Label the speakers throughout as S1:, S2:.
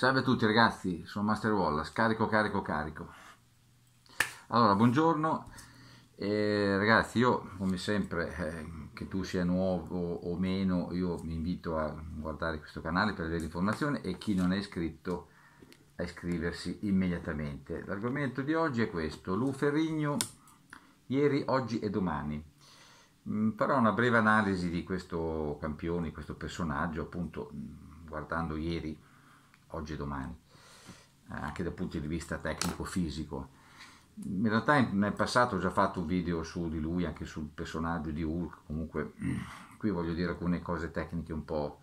S1: Salve a tutti ragazzi, sono Master Wallace, scarico, carico, carico. Allora, buongiorno. Eh, ragazzi, io come sempre, eh, che tu sia nuovo o meno, io vi invito a guardare questo canale per avere informazioni e chi non è iscritto a iscriversi immediatamente. L'argomento di oggi è questo, Lu ieri, oggi e domani. Mm, però una breve analisi di questo campione, di questo personaggio, appunto mm, guardando ieri oggi e domani, eh, anche dal punto di vista tecnico-fisico. In realtà nel passato ho già fatto un video su di lui, anche sul personaggio di Hulk, comunque qui voglio dire alcune cose tecniche un po',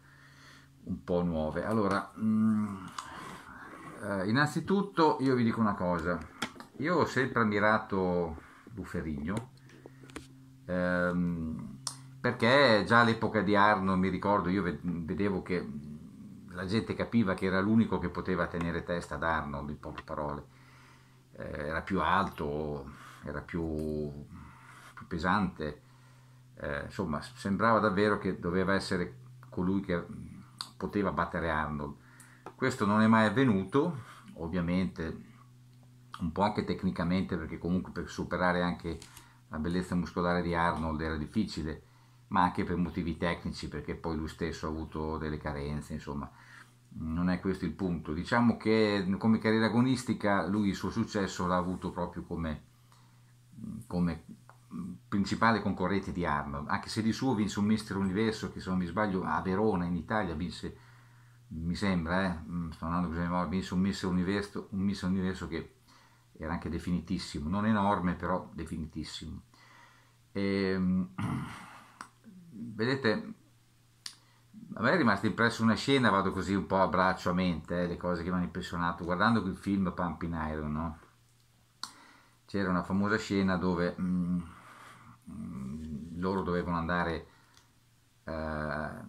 S1: un po nuove. Allora, mm, eh, innanzitutto io vi dico una cosa, io ho sempre ammirato Bufferigno, ehm, perché già all'epoca di Arno mi ricordo, io vedevo che la gente capiva che era l'unico che poteva tenere testa ad Arnold, in poche parole. Eh, era più alto, era più, più pesante, eh, insomma sembrava davvero che doveva essere colui che poteva battere Arnold. Questo non è mai avvenuto, ovviamente un po' anche tecnicamente perché comunque per superare anche la bellezza muscolare di Arnold era difficile, ma anche per motivi tecnici perché poi lui stesso ha avuto delle carenze, insomma non è questo il punto. Diciamo che come carriera agonistica lui il suo successo l'ha avuto proprio come, come principale concorrente di Arnold, anche se di suo vinse un Mister Universo che se non mi sbaglio a Verona in Italia vinse, mi sembra, eh, mm, sto andando così, vinse un Mister Universo, un Mister Universo che era anche definitissimo, non enorme però definitissimo. E, ehm, vedete, a me è rimasta impressa una scena, vado così un po' a braccio a mente, eh, le cose che mi hanno impressionato, guardando il film Pumping Iron, no? C'era una famosa scena dove mm, mm, loro dovevano andare eh, alla,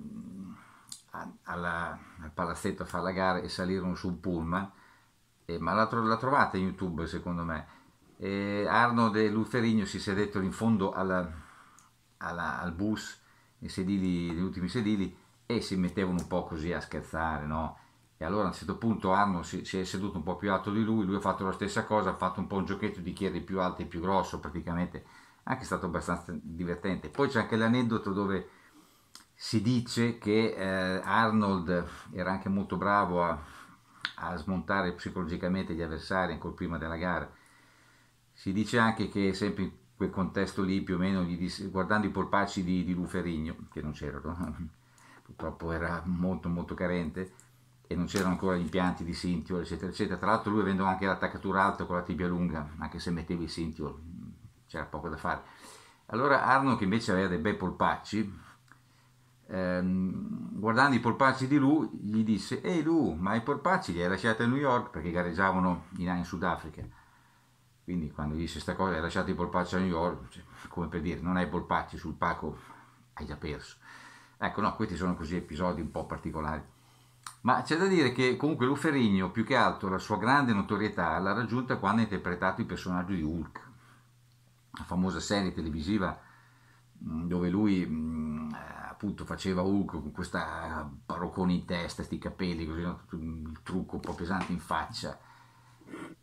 S1: al palazzetto a fare la gara e salirono su un pullman, eh, ma la, tro- la, trovate in YouTube secondo me. E Arnold e Lutherigno si sedettero in fondo alla, alla, al bus, nei sedili, negli ultimi sedili, e si mettevano un po' così a scherzare, no? E allora a un certo punto Arnold si, si, è seduto un po' più alto di lui, lui ha fatto la stessa cosa, ha fatto un po' un giochetto di chi era più alto e più grosso praticamente, anche è stato abbastanza divertente. Poi c'è anche l'aneddoto dove si dice che eh, Arnold era anche molto bravo a, a smontare psicologicamente gli avversari ancora prima della gara. Si dice anche che sempre in quel contesto lì più o meno, disse, guardando i polpacci di, di Luferigno, che non c'erano, purtroppo era molto molto carente e non c'erano ancora gli impianti di Sintiol eccetera eccetera tra l'altro lui avendo anche l'attaccatura alta con la tibia lunga anche se mettevi il Sintiol c'era poco da fare allora Arno che invece aveva dei bei polpacci ehm, guardando i polpacci di Lu gli disse ehi Lu ma i polpacci li hai lasciati a New York perché gareggiavano in, in Sudafrica quindi quando gli disse questa cosa hai lasciato i polpacci a New York cioè, come per dire non hai polpacci sul pacco hai già perso Ecco, no, questi sono così episodi un po' particolari. Ma c'è da dire che comunque Luferigno, più che altro, la sua grande notorietà l'ha raggiunta quando ha interpretato il personaggio di Hulk, la famosa serie televisiva mm, dove lui mm, appunto faceva Hulk con questa baroccone in testa, questi capelli, così, il trucco un po' pesante in faccia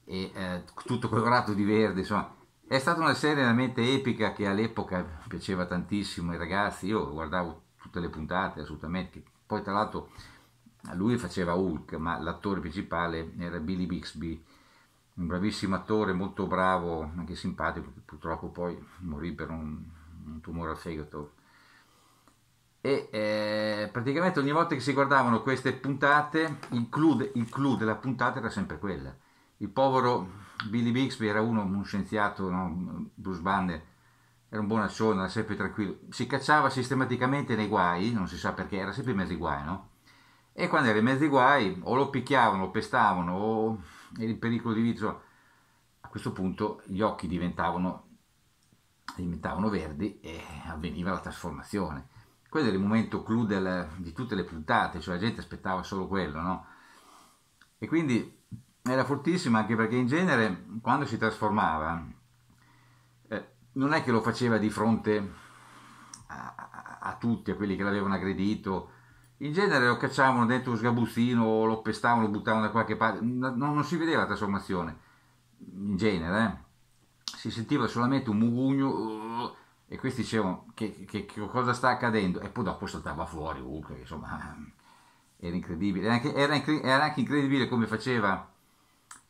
S1: e eh, tutto colorato di verde, insomma. È stata una serie veramente epica che all'epoca piaceva tantissimo ai ragazzi, io guardavo tutte le puntate assolutamente, poi tra l'altro lui faceva Hulk, ma l'attore principale era Billy Bixby, un bravissimo attore, molto bravo, anche simpatico, che purtroppo poi morì per un, un tumore al fegato. E eh, praticamente ogni volta che si guardavano queste puntate, il clou, de, il clou, della puntata era sempre quella. Il povero Billy Bixby era uno, un scienziato, no? Bruce Banner, era un buon buonaccione, era sempre tranquillo, si cacciava sistematicamente nei guai, non si sa perché, era sempre in mezzo ai guai, no? E quando era in mezzo ai guai o lo picchiavano, o pestavano, o era in pericolo di vizio, a questo punto gli occhi diventavano, diventavano verdi e avveniva la trasformazione. Quello era il momento clou del, di tutte le puntate, cioè la gente aspettava solo quello, no? E quindi era fortissimo anche perché in genere quando si trasformava non è che lo faceva di fronte a, a tutti, a quelli che l'avevano aggredito, in genere lo cacciavano dentro un sgabuzzino, lo pestavano, lo buttavano da qualche parte, non, non si vedeva la trasformazione, in genere, eh. si sentiva solamente un mugugno uh, e questi dicevano che, che, che, cosa sta accadendo e poi dopo saltava fuori Hulk, uh, insomma eh, era incredibile, era anche, era, era anche incredibile come faceva,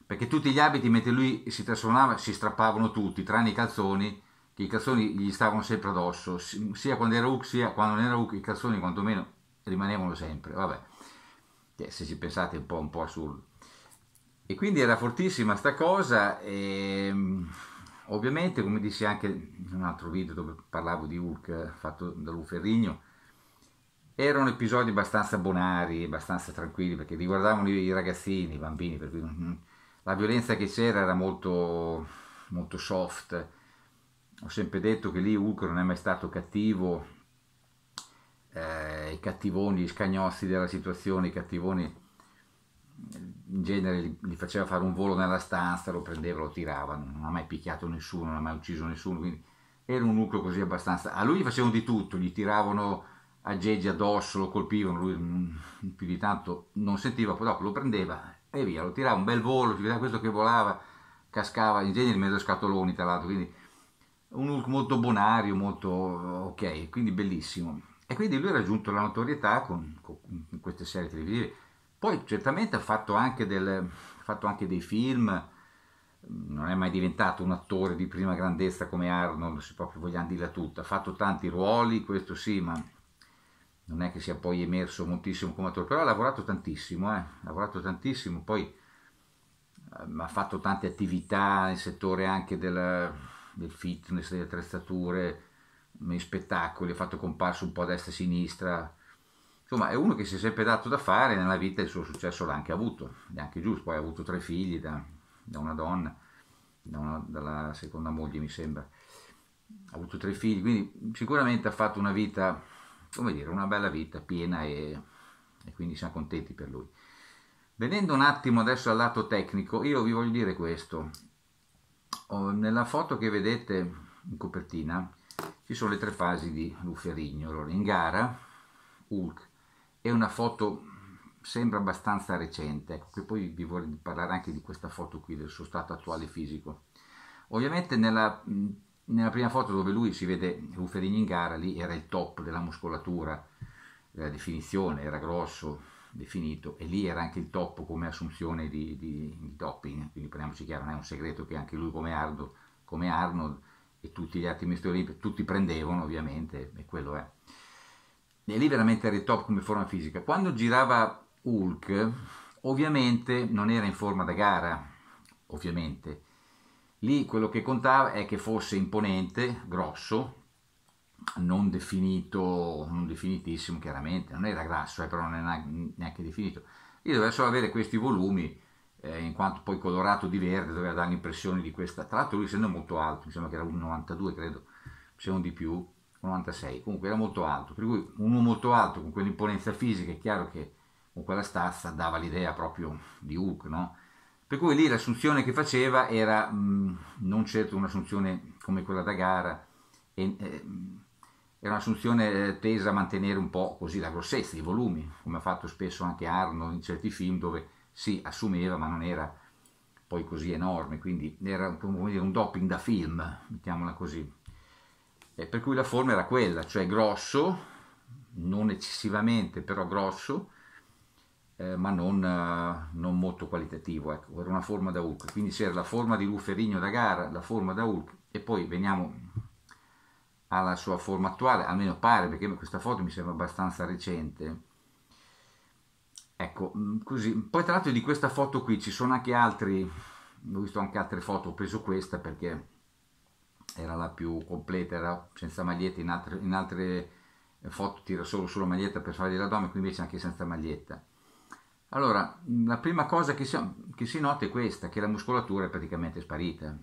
S1: perché tutti gli abiti mentre lui si trasformava si strappavano tutti, tranne i calzoni, che i calzoni gli stavano sempre addosso, sia quando era Hook sia quando non era Hook, i calzoni quantomeno rimanevano sempre, vabbè, eh, se ci pensate è un po', un po' assurdo. E quindi era fortissima sta cosa, e, ehm, ovviamente come dissi anche in un altro video dove parlavo di Hulk eh, fatto da Luferrigno, erano episodi abbastanza bonari, abbastanza tranquilli, perché riguardavano i ragazzini, i bambini, per cui mm, mm, la violenza che c'era era molto, molto soft, ho sempre detto che lì Hulk non è mai stato cattivo, eh, i cattivoni, gli scagnozzi della situazione, i cattivoni in genere gli faceva fare un volo nella stanza, lo prendeva, lo tirava, non ha mai picchiato nessuno, non ha mai ucciso nessuno, quindi era un nucleo così abbastanza... A lui gli facevano di tutto, gli tiravano aggeggi addosso, lo colpivano, lui mm, più di tanto non sentiva, poi dopo lo prendeva e via, lo tirava un bel volo, questo che volava, cascava, in genere in mezzo a scatoloni tra l'altro, quindi un Hulk molto bonario, molto ok, quindi bellissimo. E quindi lui ha raggiunto la notorietà con, con, queste serie televisive. Poi certamente ha fatto anche, del, fatto anche, dei film, non è mai diventato un attore di prima grandezza come Arnold, se proprio vogliamo dirla tutta, ha fatto tanti ruoli, questo sì, ma non è che sia poi emerso moltissimo come attore, però ha lavorato tantissimo, eh? ha lavorato tantissimo, poi eh, ha fatto tante attività nel settore anche del del fitness, delle attrezzature, nei spettacoli, ha fatto comparso un po' a destra e a sinistra. Insomma, è uno che si è sempre dato da fare nella vita e il suo successo l'ha anche avuto, è anche giusto, poi ha avuto tre figli da, da una donna, da una, dalla seconda moglie mi sembra, ha avuto tre figli, quindi sicuramente ha fatto una vita, come dire, una bella vita, piena e, e quindi siamo contenti per lui. Venendo un attimo adesso al lato tecnico, io vi voglio dire questo, oh, nella foto che vedete in copertina ci sono le tre fasi di Luferigno. Allora, in gara, Hulk, è una foto sembra abbastanza recente, ecco, poi vi vorrei parlare anche di questa foto qui, del suo stato attuale fisico. Ovviamente nella, nella prima foto dove lui si vede Luferigno in gara, lì era il top della muscolatura, della definizione, era grosso, definito, e lì era anche il top come assunzione di, di, di doping, quindi prendiamoci chiaro, non è un segreto che anche lui come, Ardo, come Arnold e tutti gli altri mistori, tutti prendevano ovviamente, e quello è. E lì veramente era il top come forma fisica. Quando girava Hulk, ovviamente non era in forma da gara, ovviamente. Lì quello che contava è che fosse imponente, grosso, non definito, non definitissimo chiaramente, non era grasso, eh, però non era neanche definito. Io dovevo solo avere questi volumi, eh, in quanto poi colorato di verde doveva dare l'impressione di questa. Tra l'altro lui essendo molto alto, mi sembra che era un 92 credo, se non di più, 96, comunque era molto alto, per cui uno molto alto con quell'imponenza fisica è chiaro che con quella stazza dava l'idea proprio di Hulk, no? Per cui lì l'assunzione che faceva era mh, mm, non certo un'assunzione come quella da gara, e, eh, era un'assunzione eh, tesa a mantenere un po' così la grossezza, i volumi, come ha fatto spesso anche Arno in certi film dove si assumeva ma non era poi così enorme, quindi era dire, un doping da film, mettiamola così. E per cui la forma era quella, cioè grosso, non eccessivamente però grosso, eh, ma non, eh, non, molto qualitativo, ecco. era una forma da Hulk, quindi c'era la forma di Luferigno da gara, la forma da Hulk e poi veniamo alla sua forma attuale, almeno pare, perché questa foto mi sembra abbastanza recente. Ecco, mm, così. Poi tra l'altro di questa foto qui ci sono anche altri, ho visto anche altre foto, ho preso questa perché era la più completa, era senza maglietta, in altre, in altre foto tira solo sulla maglietta per fargli l'addome, qui invece anche senza maglietta. Allora, mm, la prima cosa che si, che si nota è questa, che la muscolatura è praticamente sparita.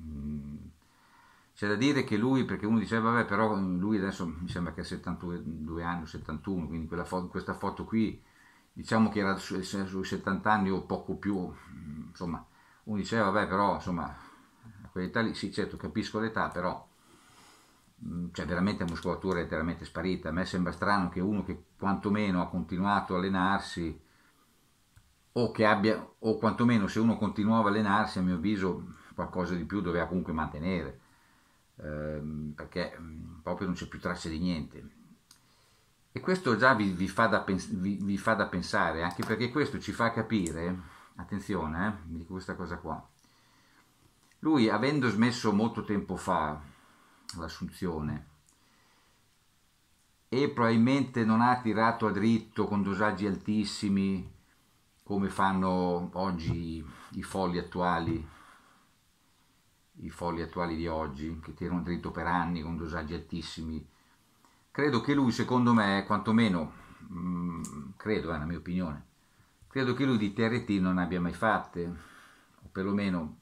S1: Mm, c'è da dire che lui, perché uno diceva, eh, vabbè, però mm, lui adesso mi sembra che ha 72 anni o 71, quindi foto, questa foto qui, diciamo che era eh, sui 70 anni o poco più, mm, insomma, uno diceva, eh, vabbè, però, insomma, a quell'età lì, sì, certo, capisco l'età, però, mm, cioè, veramente la muscolatura è veramente sparita. A me sembra strano che uno che quantomeno ha continuato a allenarsi, o che abbia, o quantomeno se uno continuava a allenarsi, a mio avviso, qualcosa di più doveva comunque mantenere ehm, perché mm, proprio non c'è più traccia di niente. E questo già vi, vi, fa da vi, vi, fa da pensare, anche perché questo ci fa capire, attenzione, eh, questa cosa qua, lui avendo smesso molto tempo fa l'assunzione, e probabilmente non ha tirato a dritto con dosaggi altissimi come fanno oggi i folli attuali i folli attuali di oggi, che tirano dritto per anni con dosaggi altissimi. Credo che lui, secondo me, quantomeno, mh, mm, credo, è eh, una mia opinione, credo che lui di TRT non abbia mai fatte, o perlomeno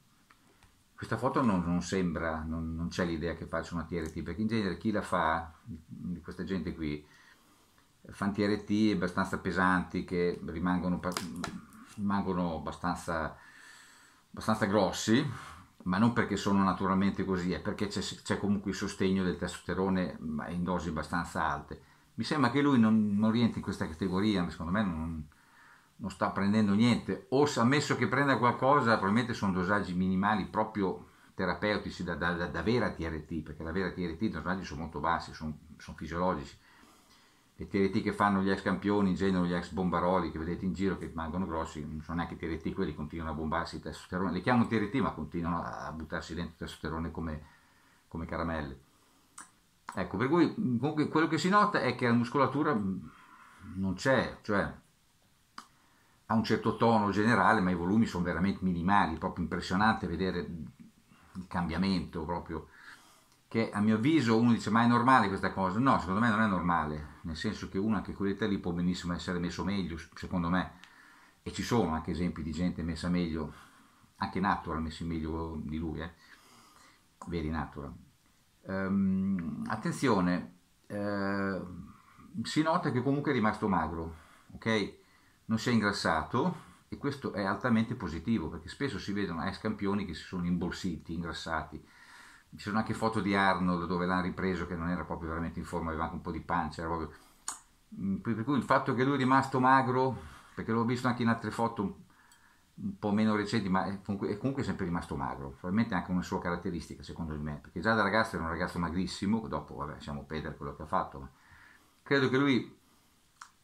S1: questa foto non, non sembra, non, non c'è l'idea che faccia una TRT, perché in genere chi la fa, di questa gente qui, fanno TRT abbastanza pesanti che rimangono, rimangono abbastanza, abbastanza grossi, ma non perché sono naturalmente così, è perché c'è, comunque il sostegno del testosterone in dosi abbastanza alte. Mi sembra che lui non, non rientri in questa categoria, secondo me non, non sta prendendo niente, o ammesso che prenda qualcosa, probabilmente sono dosaggi minimali proprio terapeutici da, da, da, da vera TRT, perché la vera TRT i dosaggi sono molto bassi, sono, sono fisiologici le TRT che fanno gli ex campioni, in genere gli ex bombaroli che vedete in giro che rimangono grossi, non sono neanche TRT quelli, continuano a bombarsi il testosterone, le chiamo TRT ma continuano a buttarsi dentro il testosterone come, come caramelle. Ecco, per cui comunque quello che si nota è che la muscolatura mm, non c'è, cioè ha un certo tono generale, ma i volumi sono veramente minimali, proprio impressionante vedere il cambiamento proprio, che a mio avviso uno dice ma è normale questa cosa? No, secondo me non è normale, nel senso che una che quell'età lì può benissimo essere messo meglio, secondo me, e ci sono anche esempi di gente messa meglio, anche Natural messi meglio di lui, eh? veri Natural. Ehm, attenzione, eh, si nota che comunque è rimasto magro, ok? Non si è ingrassato e questo è altamente positivo perché spesso si vedono ex eh, campioni che si sono imborsiti, ingrassati, ci sono anche foto di Arnold dove l'hanno ripreso che non era proprio veramente in forma, aveva anche un po' di pancia, proprio... Mm, per cui il fatto che lui è rimasto magro, perché l'ho visto anche in altre foto un po' meno recenti, ma è comunque, è comunque sempre rimasto magro, probabilmente anche una sua caratteristica secondo me, perché già da ragazzo era un ragazzo magrissimo, dopo vabbè siamo Peter quello che ha fatto, ma credo che lui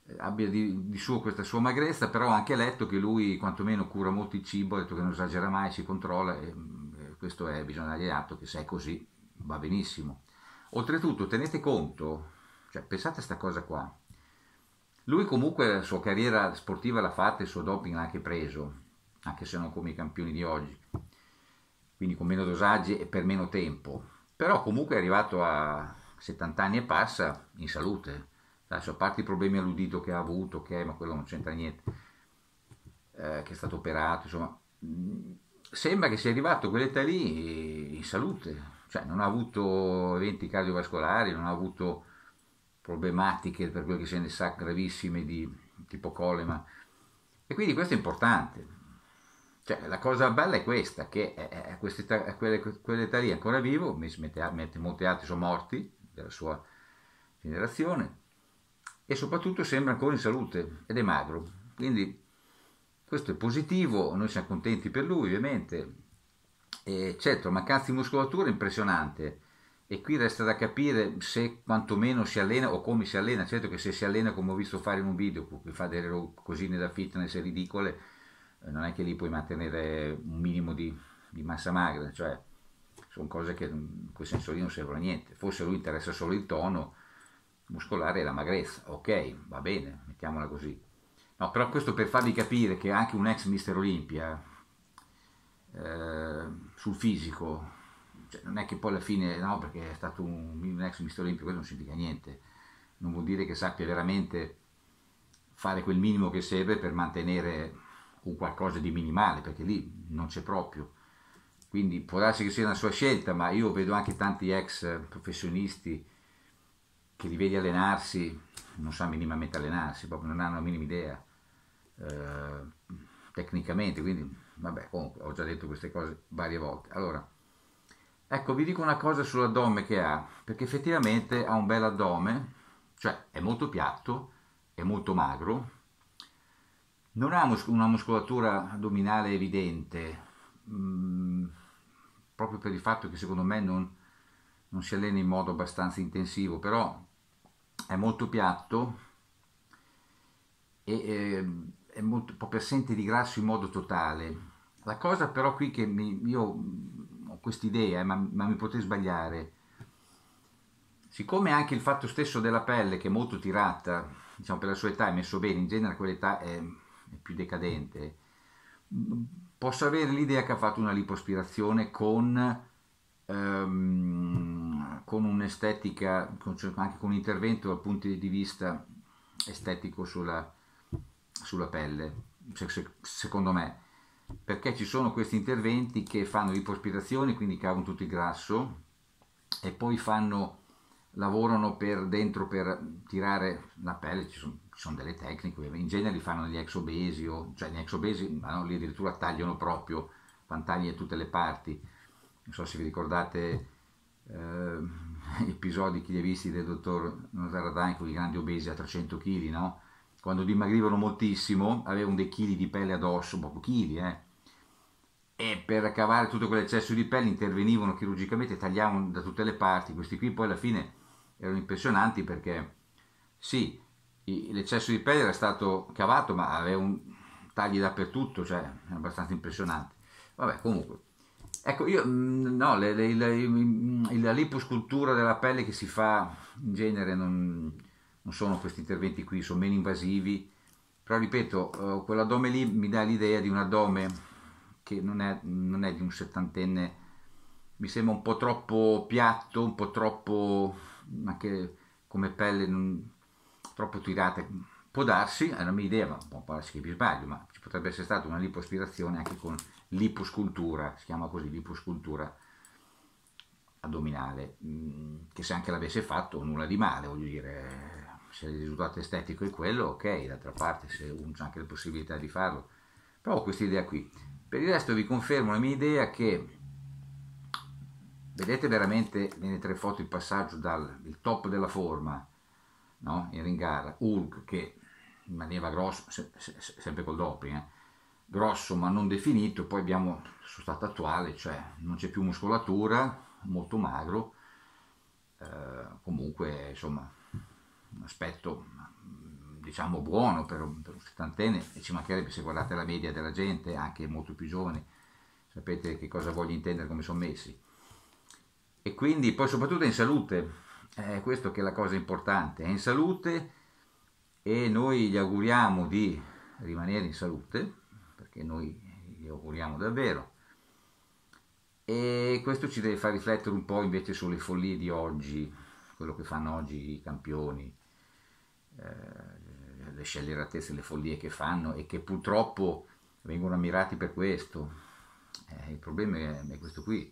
S1: eh, abbia di, di, suo questa sua magrezza, però ho anche letto che lui quantomeno cura molto il cibo, ha detto che non esagera mai, si controlla. E, mm, questo è, bisogna dargli atto che se è così va benissimo. Oltretutto tenete conto, cioè, pensate a questa cosa qua, lui comunque la sua carriera sportiva l'ha fatta, il suo doping l'ha anche preso, anche se non come i campioni di oggi, quindi con meno dosaggi e per meno tempo, però comunque è arrivato a 70 anni e passa in salute, adesso a parte i problemi all'udito che ha avuto, che è, ma quello non c'entra niente, eh, che è stato operato, insomma sembra che sia arrivato quell'età lì in salute, cioè non ha avuto eventi cardiovascolari, non ha avuto problematiche per quel che se ne sa gravissime di tipo colema e quindi questo è importante. Cioè, la cosa bella è questa, che a, a quell'età lì è ancora vivo, mentre molti altri sono morti della sua generazione, e soprattutto sembra ancora in salute ed è magro. Quindi questo è positivo, noi siamo contenti per lui ovviamente. E certo, mancanza di muscolatura è impressionante e qui resta da capire se quantomeno si allena o come si allena, certo che se si allena come ho visto fare in un video, che fa delle cosine da fitness ridicole, eh, non è che lì puoi mantenere un minimo di, di massa magra, cioè sono cose che in quel senso lì non servono a niente, forse a lui interessa solo il tono muscolare e la magrezza, ok, va bene, mettiamola così. No, però questo per farvi capire che anche un ex Mister Olimpia eh, sul fisico, cioè non è che poi alla fine, no, perché è stato un, un ex Mister Olimpia, questo non significa niente, non vuol dire che sappia veramente fare quel minimo che serve per mantenere un qualcosa di minimale, perché lì non c'è proprio. Quindi può darsi che sia una sua scelta, ma io vedo anche tanti ex professionisti che li vedi allenarsi, non sa minimamente allenarsi, proprio non hanno la minima idea eh, tecnicamente, quindi vabbè, comunque ho già detto queste cose varie volte. Allora, ecco, vi dico una cosa sull'addome che ha, perché effettivamente ha un bel addome, cioè è molto piatto, è molto magro, non ha mus una muscolatura addominale evidente, mh, mm, proprio per il fatto che secondo me non, non si allena in modo abbastanza intensivo, però è molto piatto e... Eh, è molto, proprio assente di grasso in modo totale. La cosa però qui che mi, io mm, ho quest'idea, eh, ma, ma mi potrei sbagliare, siccome anche il fatto stesso della pelle che è molto tirata, diciamo per la sua età è messo bene, in genere quell'età è, è più decadente, mm, posso avere l'idea che ha fatto una lipospirazione con, ehm, con un'estetica, con, cioè, anche con un intervento dal punto di vista estetico sulla sulla pelle, se, se, secondo me, perché ci sono questi interventi che fanno lipospirazione, quindi cavano tutto il grasso e poi fanno, lavorano per dentro per tirare la pelle, ci sono, ci sono delle tecniche, in genere li fanno negli ex obesi, o, cioè gli ex obesi, ma no, li addirittura tagliano proprio, pantaglie a tutte le parti, non so se vi ricordate... Eh, episodi che li ha visti del dottor Nozaradan con i grandi obesi a 300 kg, no? quando dimagrivano moltissimo, avevano dei chili di pelle addosso, proprio chili, eh? E per cavare tutto quell'eccesso di pelle intervenivano chirurgicamente, tagliavano da tutte le parti. Questi qui poi alla fine erano impressionanti perché sì, l'eccesso di pelle era stato cavato, ma avevano tagli dappertutto, cioè è abbastanza impressionante. Vabbè, comunque. Ecco, io mm, no, le, le, le, la liposcultura della pelle che si fa in genere non non sono questi interventi qui, sono meno invasivi, però ripeto, eh, quell'addome lì mi dà l'idea di un addome che non è, non è di un settantenne, mi sembra un po' troppo piatto, un po' troppo anche come pelle non, troppo tirata. Può darsi, è una mia idea, ma può darsi che vi sbaglio, ma ci potrebbe essere stata una lipospirazione anche con liposcultura, si chiama così liposcultura addominale, mm, che se anche l'avesse fatto nulla di male, voglio dire, se il risultato estetico è quello, ok, d'altra parte se uno c'è anche la possibilità di farlo, però ho questa idea qui. Per il resto vi confermo la mia idea che vedete veramente nelle tre foto il passaggio dal il top della forma, no? in ringara, Hulk che in maniera grossa, se, se, sempre col doping, eh? grosso ma non definito, poi abbiamo su stato attuale, cioè non c'è più muscolatura, molto magro, eh, comunque insomma un aspetto diciamo buono per un, per un settantenne e ci mancherebbe se guardate la media della gente anche molto più giovane sapete che cosa voglio intendere come sono messi e quindi poi soprattutto in salute è eh, questo che è la cosa importante è in salute e noi gli auguriamo di rimanere in salute perché noi gli auguriamo davvero e questo ci deve far riflettere un po' invece sulle follie di oggi quello che fanno oggi i campioni eh, le scelleratezze, le follie che fanno e che purtroppo vengono ammirati per questo. Eh, il problema è, questo qui.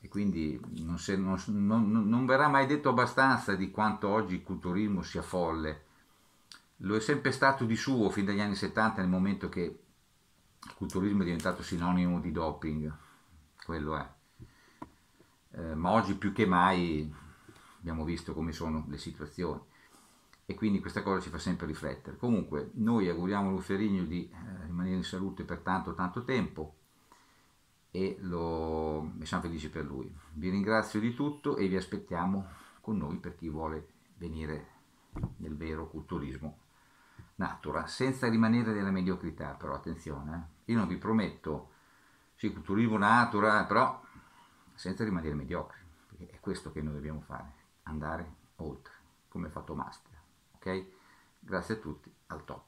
S1: E quindi non, se, non, non, non verrà mai detto abbastanza di quanto oggi il culturismo sia folle. Lo è sempre stato di suo fin dagli anni 70, nel momento che il culturismo è diventato sinonimo di doping. Quello è. Eh, ma oggi più che mai abbiamo visto come sono le situazioni e quindi questa cosa ci fa sempre riflettere. Comunque noi auguriamo a Luferigno di eh, rimanere in salute per tanto tanto tempo e, lo, e siamo felici per lui. Vi ringrazio di tutto e vi aspettiamo con noi per chi vuole venire nel vero culturismo natura, senza rimanere nella mediocrità però, attenzione, eh. io non vi prometto, sì, culturismo natura, però senza rimanere mediocri, perché è questo che noi dobbiamo fare, andare oltre, come ha fatto Master ok grazie a tutti al top